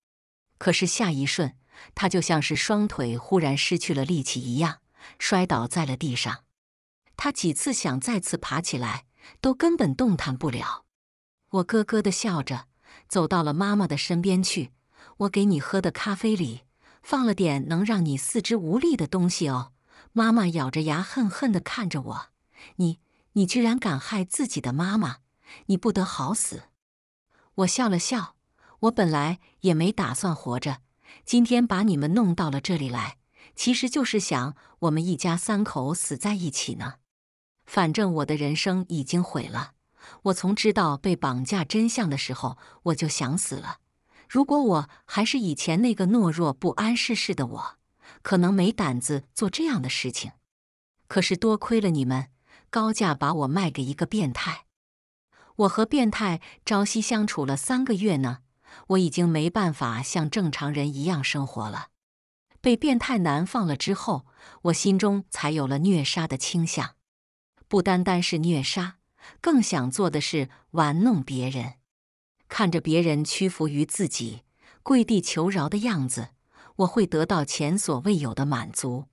可是下一瞬，他就像是双腿忽然失去了力气一样，摔倒在了地上。他几次想再次爬起来，都根本动弹不了。我咯咯的笑着，走到了妈妈的身边去。我给你喝的咖啡里放了点能让你四肢无力的东西哦。妈妈咬着牙，恨恨的看着我：“你，你居然敢害自己的妈妈，你不得好死！”我笑了笑。我本来也没打算活着，今天把你们弄到了这里来，其实就是想我们一家三口死在一起呢。反正我的人生已经毁了，我从知道被绑架真相的时候，我就想死了。如果我还是以前那个懦弱不谙世事的我，可能没胆子做这样的事情。可是多亏了你们，高价把我卖给一个变态，我和变态朝夕相处了三个月呢。我已经没办法像正常人一样生活了。被变态男放了之后，我心中才有了虐杀的倾向。不单单是虐杀，更想做的是玩弄别人，看着别人屈服于自己、跪地求饶的样子，我会得到前所未有的满足。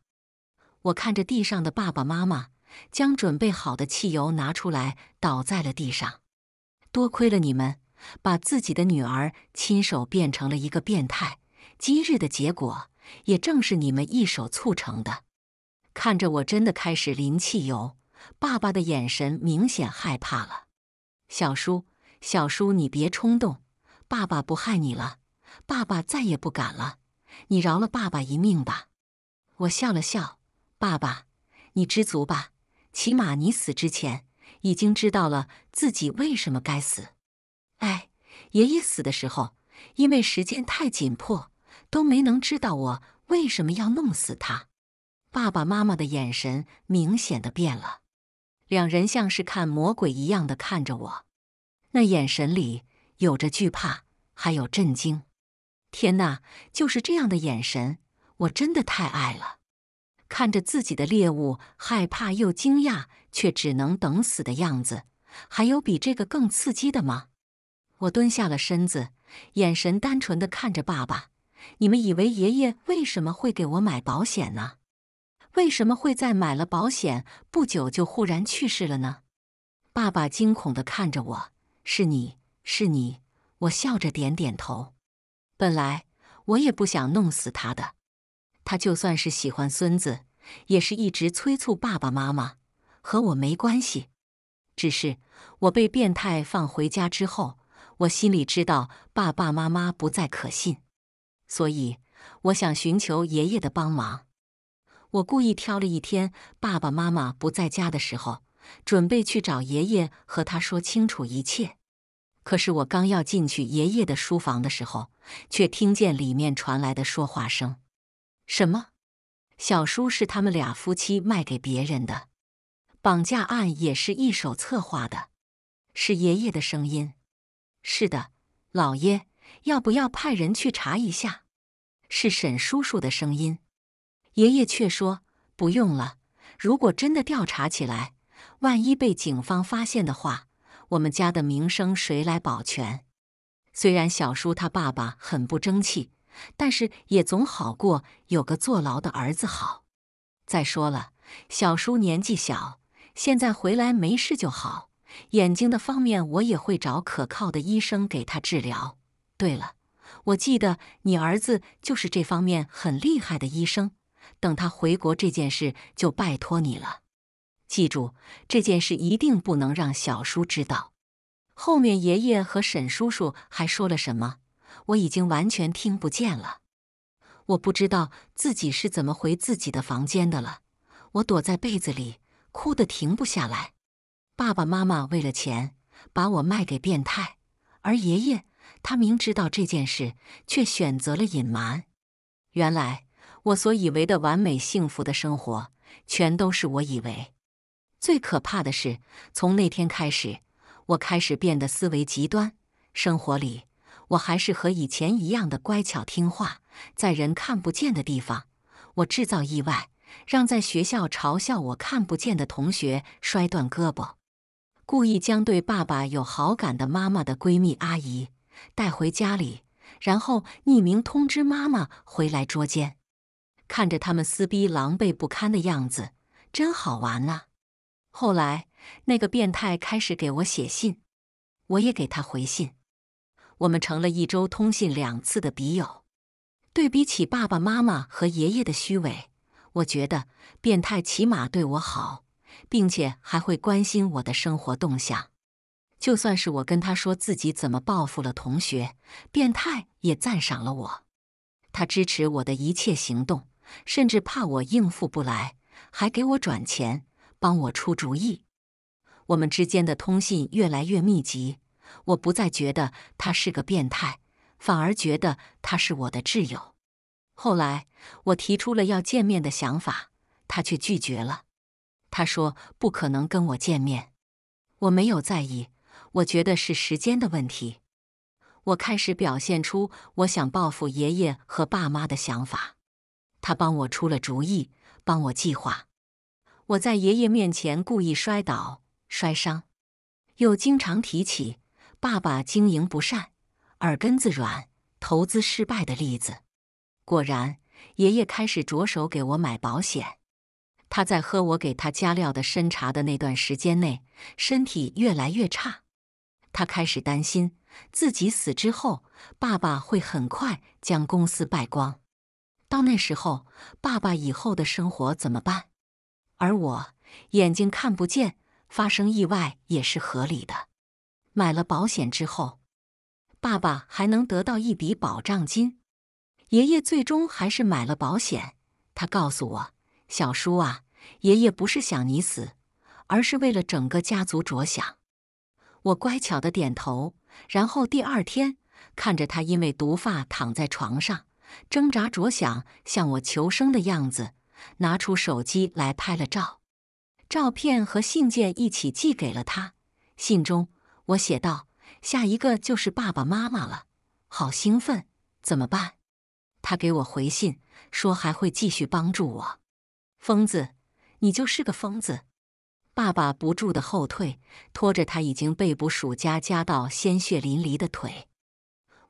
我看着地上的爸爸妈妈，将准备好的汽油拿出来，倒在了地上。多亏了你们。把自己的女儿亲手变成了一个变态，今日的结果也正是你们一手促成的。看着我真的开始淋汽油，爸爸的眼神明显害怕了。小叔，小叔，你别冲动，爸爸不害你了，爸爸再也不敢了。你饶了爸爸一命吧。我笑了笑，爸爸，你知足吧，起码你死之前已经知道了自己为什么该死。哎，爷爷死的时候，因为时间太紧迫，都没能知道我为什么要弄死他。爸爸妈妈的眼神明显的变了，两人像是看魔鬼一样的看着我，那眼神里有着惧怕，还有震惊。天呐，就是这样的眼神，我真的太爱了。看着自己的猎物害怕又惊讶，却只能等死的样子，还有比这个更刺激的吗？我蹲下了身子，眼神单纯的看着爸爸。你们以为爷爷为什么会给我买保险呢？为什么会，在买了保险不久就忽然去世了呢？爸爸惊恐的看着我，是你是你！我笑着点点头。本来我也不想弄死他的，他就算是喜欢孙子，也是一直催促爸爸妈妈，和我没关系。只是我被变态放回家之后。我心里知道爸爸妈妈不再可信，所以我想寻求爷爷的帮忙。我故意挑了一天爸爸妈妈不在家的时候，准备去找爷爷和他说清楚一切。可是我刚要进去爷爷的书房的时候，却听见里面传来的说话声：“什么？小叔是他们俩夫妻卖给别人的，绑架案也是一手策划的。”是爷爷的声音。是的，老爷，要不要派人去查一下？是沈叔叔的声音。爷爷却说不用了。如果真的调查起来，万一被警方发现的话，我们家的名声谁来保全？虽然小叔他爸爸很不争气，但是也总好过有个坐牢的儿子好。再说了，小叔年纪小，现在回来没事就好。眼睛的方面，我也会找可靠的医生给他治疗。对了，我记得你儿子就是这方面很厉害的医生。等他回国这件事就拜托你了。记住，这件事一定不能让小叔知道。后面爷爷和沈叔叔还说了什么，我已经完全听不见了。我不知道自己是怎么回自己的房间的了。我躲在被子里，哭得停不下来。爸爸妈妈为了钱把我卖给变态，而爷爷他明知道这件事却选择了隐瞒。原来我所以为的完美幸福的生活，全都是我以为。最可怕的是，从那天开始，我开始变得思维极端。生活里我还是和以前一样的乖巧听话，在人看不见的地方，我制造意外，让在学校嘲笑我看不见的同学摔断胳膊。故意将对爸爸有好感的妈妈的闺蜜阿姨带回家里，然后匿名通知妈妈回来捉奸。看着他们撕逼、狼狈不堪的样子，真好玩啊！后来那个变态开始给我写信，我也给他回信。我们成了一周通信两次的笔友。对比起爸爸妈妈和爷爷的虚伪，我觉得变态起码对我好。并且还会关心我的生活动向，就算是我跟他说自己怎么报复了同学，变态也赞赏了我，他支持我的一切行动，甚至怕我应付不来，还给我转钱，帮我出主意。我们之间的通信越来越密集，我不再觉得他是个变态，反而觉得他是我的挚友。后来我提出了要见面的想法，他却拒绝了。他说：“不可能跟我见面。”我没有在意，我觉得是时间的问题。我开始表现出我想报复爷爷和爸妈的想法。他帮我出了主意，帮我计划。我在爷爷面前故意摔倒摔伤，又经常提起爸爸经营不善、耳根子软、投资失败的例子。果然，爷爷开始着手给我买保险。他在喝我给他加料的参茶的那段时间内，身体越来越差。他开始担心自己死之后，爸爸会很快将公司败光。到那时候，爸爸以后的生活怎么办？而我眼睛看不见，发生意外也是合理的。买了保险之后，爸爸还能得到一笔保障金。爷爷最终还是买了保险。他告诉我。小叔啊，爷爷不是想你死，而是为了整个家族着想。我乖巧的点头，然后第二天看着他因为毒发躺在床上挣扎着想向我求生的样子，拿出手机来拍了照，照片和信件一起寄给了他。信中我写道：“下一个就是爸爸妈妈了，好兴奋，怎么办？”他给我回信说还会继续帮助我。疯子，你就是个疯子！爸爸不住的后退，拖着他已经被捕鼠夹夹到鲜血淋漓的腿。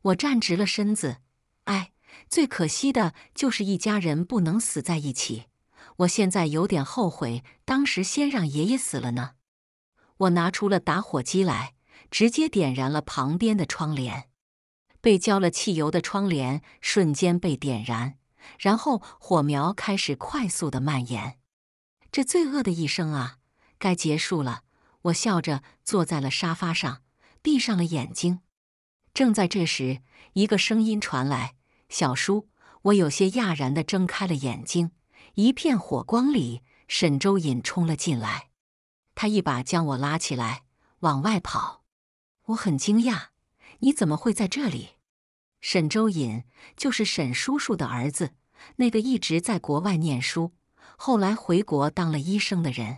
我站直了身子，哎，最可惜的就是一家人不能死在一起。我现在有点后悔，当时先让爷爷死了呢。我拿出了打火机来，直接点燃了旁边的窗帘。被浇了汽油的窗帘瞬间被点燃。然后火苗开始快速的蔓延，这罪恶的一生啊，该结束了。我笑着坐在了沙发上，闭上了眼睛。正在这时，一个声音传来：“小叔。”我有些讶然的睁开了眼睛，一片火光里，沈周隐冲了进来，他一把将我拉起来往外跑。我很惊讶：“你怎么会在这里？”沈周隐就是沈叔叔的儿子，那个一直在国外念书，后来回国当了医生的人。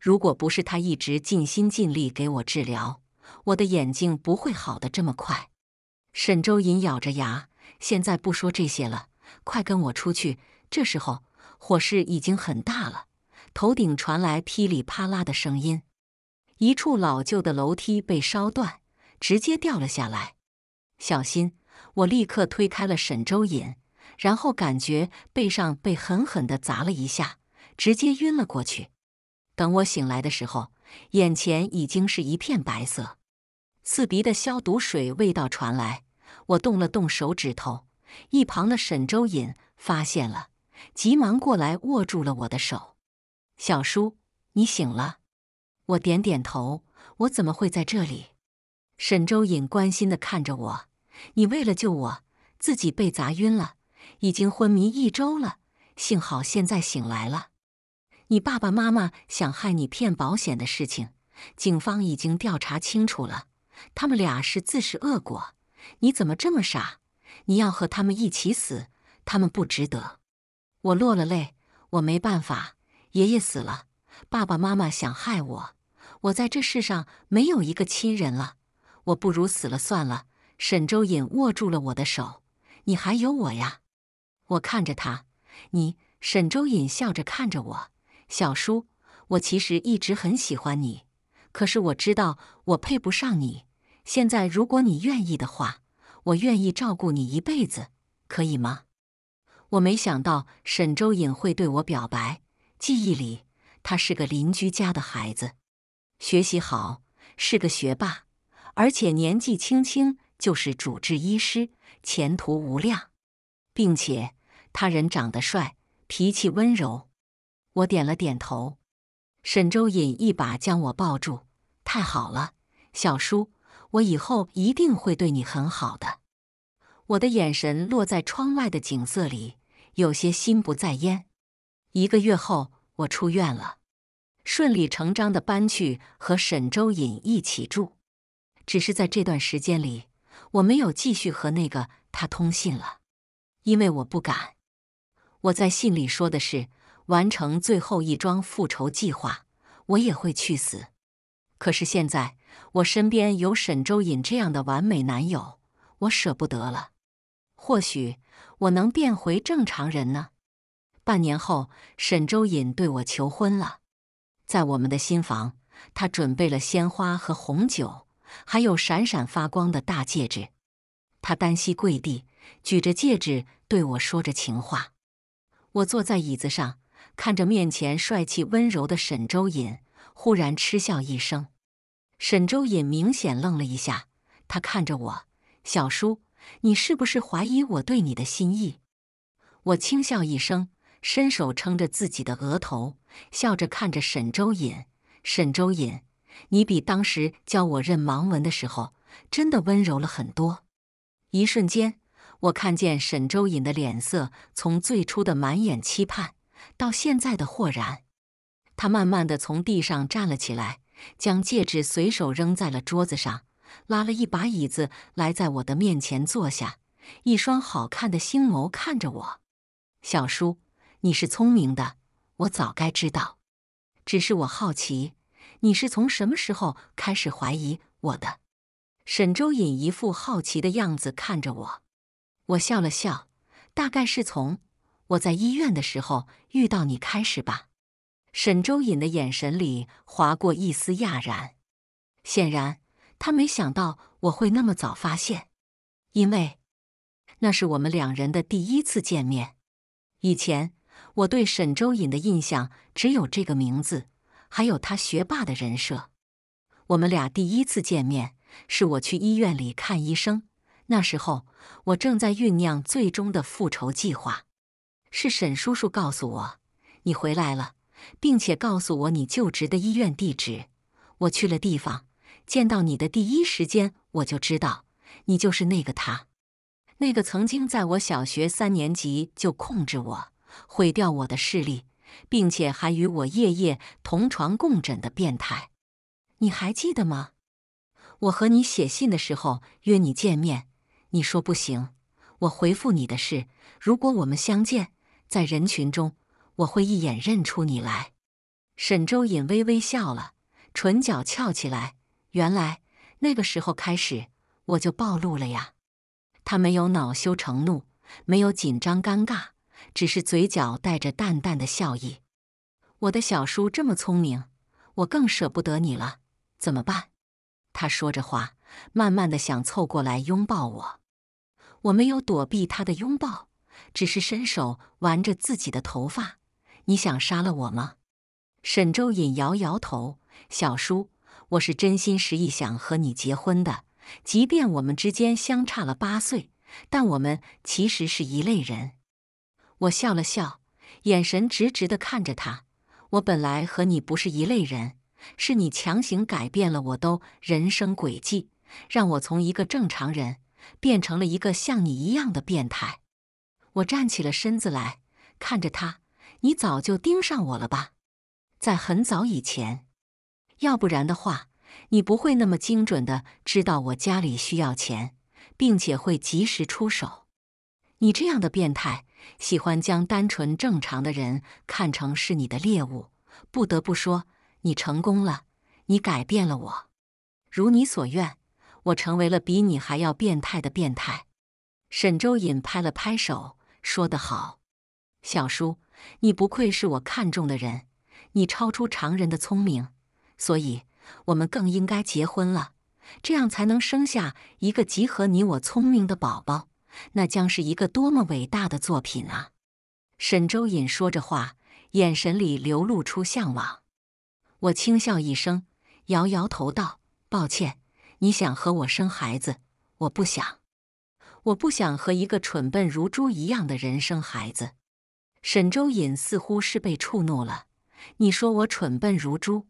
如果不是他一直尽心尽力给我治疗，我的眼睛不会好的这么快。沈周隐咬着牙，现在不说这些了，快跟我出去！这时候火势已经很大了，头顶传来噼里啪啦的声音，一处老旧的楼梯被烧断，直接掉了下来，小心！我立刻推开了沈周隐，然后感觉背上被狠狠的砸了一下，直接晕了过去。等我醒来的时候，眼前已经是一片白色，刺鼻的消毒水味道传来。我动了动手指头，一旁的沈周隐发现了，急忙过来握住了我的手：“小叔，你醒了。”我点点头：“我怎么会在这里？”沈周隐关心的看着我。你为了救我，自己被砸晕了，已经昏迷一周了。幸好现在醒来了。你爸爸妈妈想害你骗保险的事情，警方已经调查清楚了。他们俩是自食恶果。你怎么这么傻？你要和他们一起死，他们不值得。我落了泪，我没办法。爷爷死了，爸爸妈妈想害我，我在这世上没有一个亲人了。我不如死了算了。沈周隐握住了我的手，你还有我呀！我看着他，你沈周隐笑着看着我，小叔，我其实一直很喜欢你，可是我知道我配不上你。现在如果你愿意的话，我愿意照顾你一辈子，可以吗？我没想到沈周隐会对我表白，记忆里他是个邻居家的孩子，学习好，是个学霸，而且年纪轻轻。就是主治医师，前途无量，并且他人长得帅，脾气温柔。我点了点头。沈周隐一把将我抱住，太好了，小叔，我以后一定会对你很好的。我的眼神落在窗外的景色里，有些心不在焉。一个月后，我出院了，顺理成章的搬去和沈周隐一起住。只是在这段时间里。我没有继续和那个他通信了，因为我不敢。我在信里说的是完成最后一桩复仇计划，我也会去死。可是现在我身边有沈周隐这样的完美男友，我舍不得了。或许我能变回正常人呢？半年后，沈周隐对我求婚了，在我们的新房，他准备了鲜花和红酒。还有闪闪发光的大戒指，他单膝跪地，举着戒指对我说着情话。我坐在椅子上，看着面前帅气温柔的沈周隐，忽然嗤笑一声。沈周隐明显愣了一下，他看着我：“小叔，你是不是怀疑我对你的心意？”我轻笑一声，伸手撑着自己的额头，笑着看着沈周隐。沈周隐。你比当时教我认盲文的时候真的温柔了很多。一瞬间，我看见沈周隐的脸色从最初的满眼期盼到现在的豁然。他慢慢的从地上站了起来，将戒指随手扔在了桌子上，拉了一把椅子来在我的面前坐下，一双好看的星眸看着我。小叔，你是聪明的，我早该知道，只是我好奇。你是从什么时候开始怀疑我的？沈周隐一副好奇的样子看着我，我笑了笑，大概是从我在医院的时候遇到你开始吧。沈周隐的眼神里划过一丝讶然，显然他没想到我会那么早发现，因为那是我们两人的第一次见面。以前我对沈周隐的印象只有这个名字。还有他学霸的人设。我们俩第一次见面是我去医院里看医生，那时候我正在酝酿最终的复仇计划。是沈叔叔告诉我你回来了，并且告诉我你就职的医院地址。我去了地方，见到你的第一时间，我就知道你就是那个他，那个曾经在我小学三年级就控制我、毁掉我的视力。并且还与我夜夜同床共枕的变态，你还记得吗？我和你写信的时候约你见面，你说不行。我回复你的是，如果我们相见，在人群中，我会一眼认出你来。沈周隐微微笑了，唇角翘起来。原来那个时候开始，我就暴露了呀。他没有恼羞成怒，没有紧张尴尬。只是嘴角带着淡淡的笑意。我的小叔这么聪明，我更舍不得你了，怎么办？他说着话，慢慢的想凑过来拥抱我。我没有躲避他的拥抱，只是伸手玩着自己的头发。你想杀了我吗？沈周隐摇摇头。小叔，我是真心实意想和你结婚的，即便我们之间相差了八岁，但我们其实是一类人。我笑了笑，眼神直直的看着他。我本来和你不是一类人，是你强行改变了我都人生轨迹，让我从一个正常人变成了一个像你一样的变态。我站起了身子来，看着他。你早就盯上我了吧？在很早以前，要不然的话，你不会那么精准的知道我家里需要钱，并且会及时出手。你这样的变态。喜欢将单纯正常的人看成是你的猎物，不得不说，你成功了，你改变了我。如你所愿，我成为了比你还要变态的变态。沈周隐拍了拍手，说得好，小叔，你不愧是我看中的人，你超出常人的聪明，所以我们更应该结婚了，这样才能生下一个集合你我聪明的宝宝。那将是一个多么伟大的作品啊！沈周隐说着话，眼神里流露出向往。我轻笑一声，摇摇头道：“抱歉，你想和我生孩子，我不想，我不想和一个蠢笨如猪一样的人生孩子。”沈周隐似乎是被触怒了：“你说我蠢笨如猪？”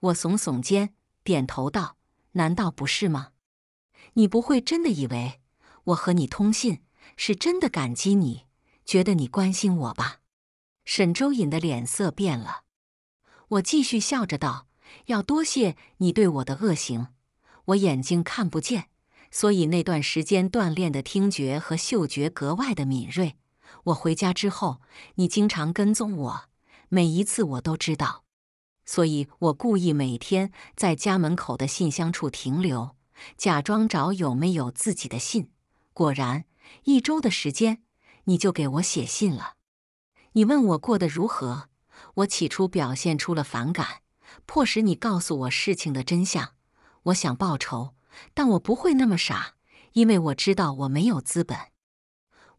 我耸耸肩，点头道：“难道不是吗？你不会真的以为？”我和你通信，是真的感激你，觉得你关心我吧？沈周隐的脸色变了。我继续笑着道：“要多谢你对我的恶行，我眼睛看不见，所以那段时间锻炼的听觉和嗅觉格外的敏锐。我回家之后，你经常跟踪我，每一次我都知道，所以我故意每天在家门口的信箱处停留，假装找有没有自己的信。”果然，一周的时间你就给我写信了。你问我过得如何，我起初表现出了反感，迫使你告诉我事情的真相。我想报仇，但我不会那么傻，因为我知道我没有资本。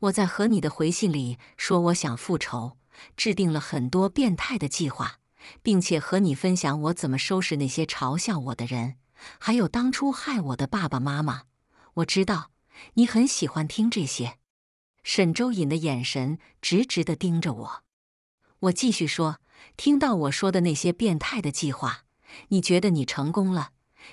我在和你的回信里说，我想复仇，制定了很多变态的计划，并且和你分享我怎么收拾那些嘲笑我的人，还有当初害我的爸爸妈妈。我知道。你很喜欢听这些，沈周隐的眼神直直的盯着我。我继续说：“听到我说的那些变态的计划，你觉得你成功了？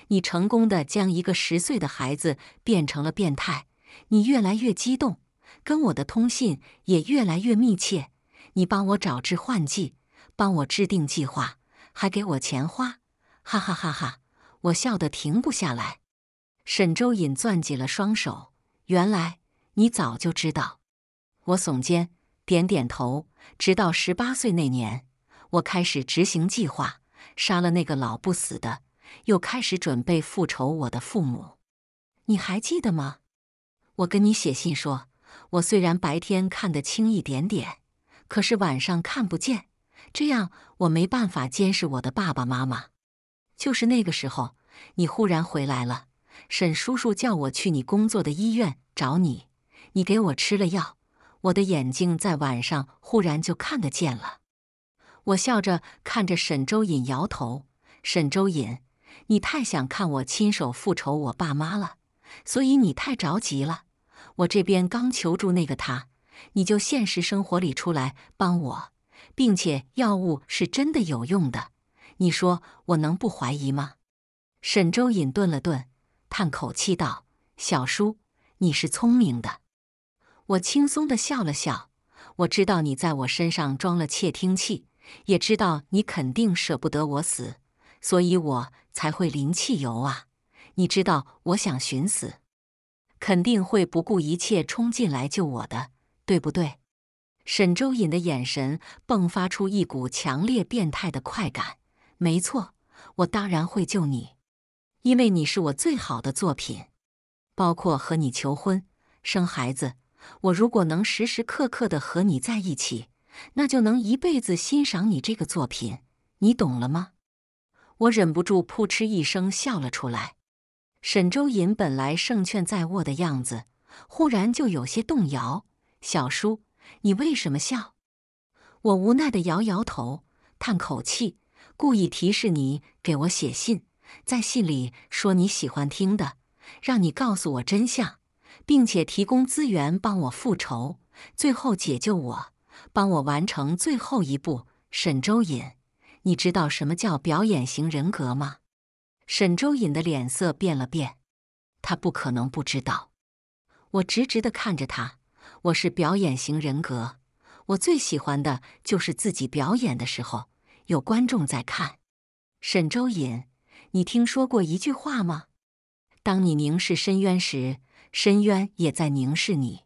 你成功的将一个十岁的孩子变成了变态。你越来越激动，跟我的通信也越来越密切。你帮我找置换剂，帮我制定计划，还给我钱花。哈哈哈哈！我笑得停不下来。”沈周隐攥紧了双手。原来你早就知道，我耸肩，点点头。直到十八岁那年，我开始执行计划，杀了那个老不死的，又开始准备复仇。我的父母，你还记得吗？我跟你写信说，我虽然白天看得清一点点，可是晚上看不见，这样我没办法监视我的爸爸妈妈。就是那个时候，你忽然回来了。沈叔叔叫我去你工作的医院找你，你给我吃了药，我的眼睛在晚上忽然就看得见了。我笑着看着沈周隐，摇头。沈周隐，你太想看我亲手复仇我爸妈了，所以你太着急了。我这边刚求助那个他，你就现实生活里出来帮我，并且药物是真的有用的，你说我能不怀疑吗？沈周隐顿了顿。叹口气道：“小叔，你是聪明的。”我轻松的笑了笑，我知道你在我身上装了窃听器，也知道你肯定舍不得我死，所以我才会淋汽油啊！你知道我想寻死，肯定会不顾一切冲进来救我的，对不对？沈周隐的眼神迸发出一股强烈变态的快感。没错，我当然会救你。因为你是我最好的作品，包括和你求婚、生孩子。我如果能时时刻刻的和你在一起，那就能一辈子欣赏你这个作品。你懂了吗？我忍不住扑哧一声笑了出来。沈周隐本来胜券在握的样子，忽然就有些动摇。小叔，你为什么笑？我无奈的摇摇头，叹口气，故意提示你给我写信。在信里说你喜欢听的，让你告诉我真相，并且提供资源帮我复仇，最后解救我，帮我完成最后一步。沈周隐，你知道什么叫表演型人格吗？沈周隐的脸色变了变，他不可能不知道。我直直的看着他，我是表演型人格，我最喜欢的就是自己表演的时候有观众在看。沈周隐。你听说过一句话吗？当你凝视深渊时，深渊也在凝视你。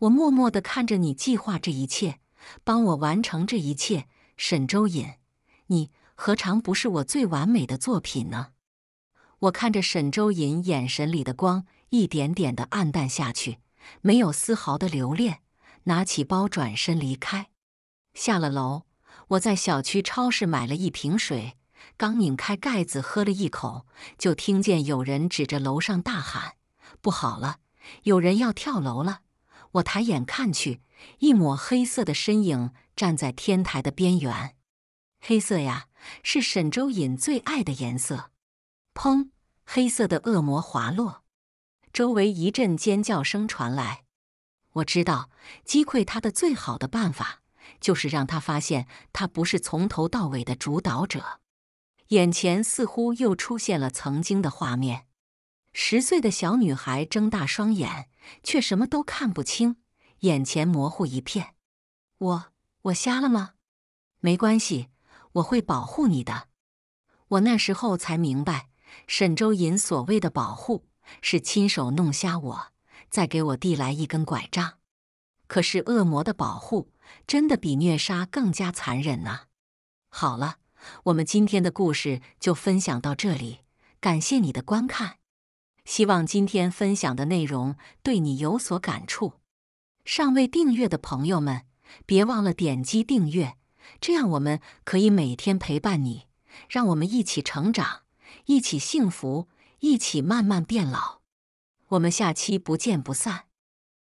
我默默地看着你计划这一切，帮我完成这一切，沈周隐，你何尝不是我最完美的作品呢？我看着沈周隐眼神里的光一点点的暗淡下去，没有丝毫的留恋，拿起包转身离开。下了楼，我在小区超市买了一瓶水。刚拧开盖子喝了一口，就听见有人指着楼上大喊：“不好了，有人要跳楼了！”我抬眼看去，一抹黑色的身影站在天台的边缘。黑色呀，是沈周隐最爱的颜色。砰！黑色的恶魔滑落，周围一阵尖叫声传来。我知道，击溃他的最好的办法，就是让他发现他不是从头到尾的主导者。眼前似乎又出现了曾经的画面，十岁的小女孩睁大双眼，却什么都看不清，眼前模糊一片。我，我瞎了吗？没关系，我会保护你的。我那时候才明白，沈周银所谓的保护，是亲手弄瞎我，再给我递来一根拐杖。可是恶魔的保护，真的比虐杀更加残忍呐。好了。我们今天的故事就分享到这里，感谢你的观看。希望今天分享的内容对你有所感触。尚未订阅的朋友们，别忘了点击订阅，这样我们可以每天陪伴你，让我们一起成长，一起幸福，一起慢慢变老。我们下期不见不散。